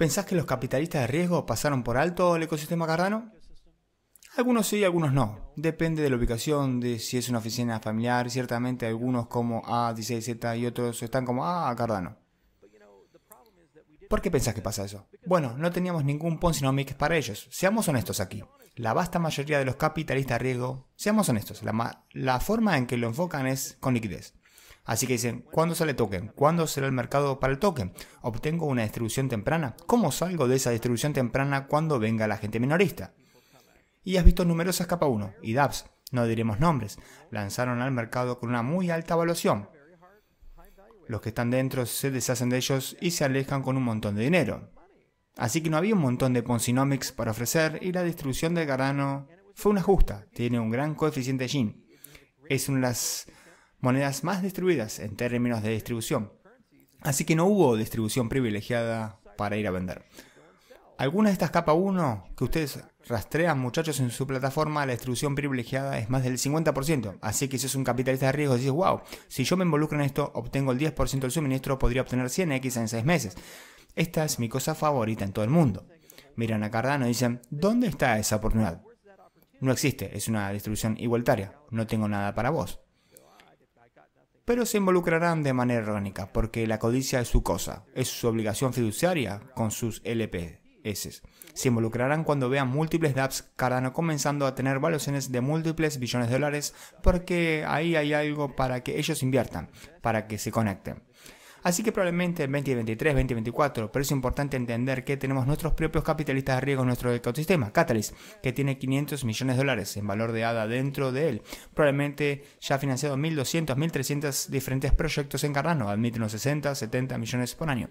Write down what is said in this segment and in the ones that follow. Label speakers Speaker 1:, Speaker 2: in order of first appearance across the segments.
Speaker 1: ¿Pensás que los capitalistas de riesgo pasaron por alto el ecosistema Cardano? Algunos sí, algunos no. Depende de la ubicación, de si es una oficina familiar. Ciertamente algunos como A16Z y otros están como A ah, Cardano. ¿Por qué pensás que pasa eso? Bueno, no teníamos ningún mix para ellos. Seamos honestos aquí. La vasta mayoría de los capitalistas de riesgo, seamos honestos, la, la forma en que lo enfocan es con liquidez. Así que dicen, ¿cuándo sale token? ¿Cuándo será el mercado para el token? ¿Obtengo una distribución temprana? ¿Cómo salgo de esa distribución temprana cuando venga la gente minorista? Y has visto numerosas capa 1 y dApps, no diremos nombres, lanzaron al mercado con una muy alta evaluación. Los que están dentro se deshacen de ellos y se alejan con un montón de dinero. Así que no había un montón de Ponzinomics para ofrecer y la distribución del Cardano fue una justa, tiene un gran coeficiente gin. Es una de las monedas más distribuidas en términos de distribución. Así que no hubo distribución privilegiada para ir a vender. Algunas de estas capa 1 que ustedes rastrean, muchachos, en su plataforma, la distribución privilegiada es más del 50%. Así que si es un capitalista de riesgo, dices, wow, si yo me involucro en esto, obtengo el 10% del suministro, podría obtener 100x en 6 meses. Esta es mi cosa favorita en todo el mundo. Miran a Cardano y dicen, ¿dónde está esa oportunidad? No existe, es una distribución igualitaria, no tengo nada para vos pero se involucrarán de manera orgánica, porque la codicia es su cosa, es su obligación fiduciaria con sus LPS. Se involucrarán cuando vean múltiples dApps Cardano comenzando a tener valuaciones de múltiples billones de dólares, porque ahí hay algo para que ellos inviertan, para que se conecten. Así que probablemente en 2023, 2024, pero es importante entender que tenemos nuestros propios capitalistas de riesgo en nuestro ecosistema, Catalyst, que tiene 500 millones de dólares en valor de ADA dentro de él. Probablemente ya ha financiado 1.200, 1.300 diferentes proyectos en Cardano, admite unos 60, 70 millones por año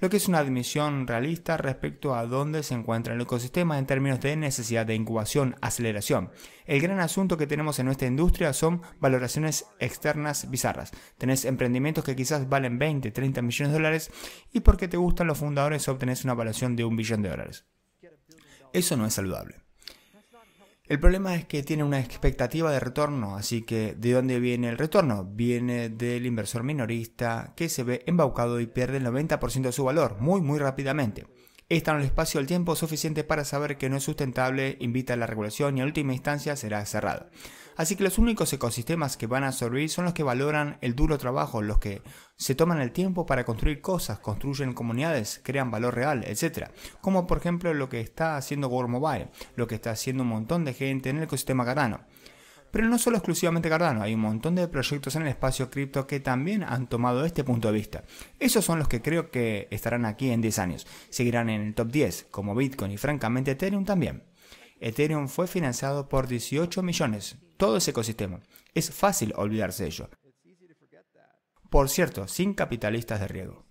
Speaker 1: lo que es una admisión realista respecto a dónde se encuentra el ecosistema en términos de necesidad de incubación, aceleración. El gran asunto que tenemos en nuestra industria son valoraciones externas bizarras. Tenés emprendimientos que quizás valen 20, 30 millones de dólares y porque te gustan los fundadores obtenés una valoración de un billón de dólares. Eso no es saludable. El problema es que tiene una expectativa de retorno, así que ¿de dónde viene el retorno? Viene del inversor minorista que se ve embaucado y pierde el 90% de su valor muy muy rápidamente. Esta en el espacio del tiempo suficiente para saber que no es sustentable, invita a la regulación y en última instancia será cerrada. Así que los únicos ecosistemas que van a sobrevivir son los que valoran el duro trabajo, los que se toman el tiempo para construir cosas, construyen comunidades, crean valor real, etc. Como por ejemplo lo que está haciendo World Mobile, lo que está haciendo un montón de gente en el ecosistema Catano. Pero no solo exclusivamente Cardano, hay un montón de proyectos en el espacio cripto que también han tomado este punto de vista. Esos son los que creo que estarán aquí en 10 años. Seguirán en el top 10, como Bitcoin y francamente Ethereum también. Ethereum fue financiado por 18 millones, todo ese ecosistema. Es fácil olvidarse de ello. Por cierto, sin capitalistas de riego.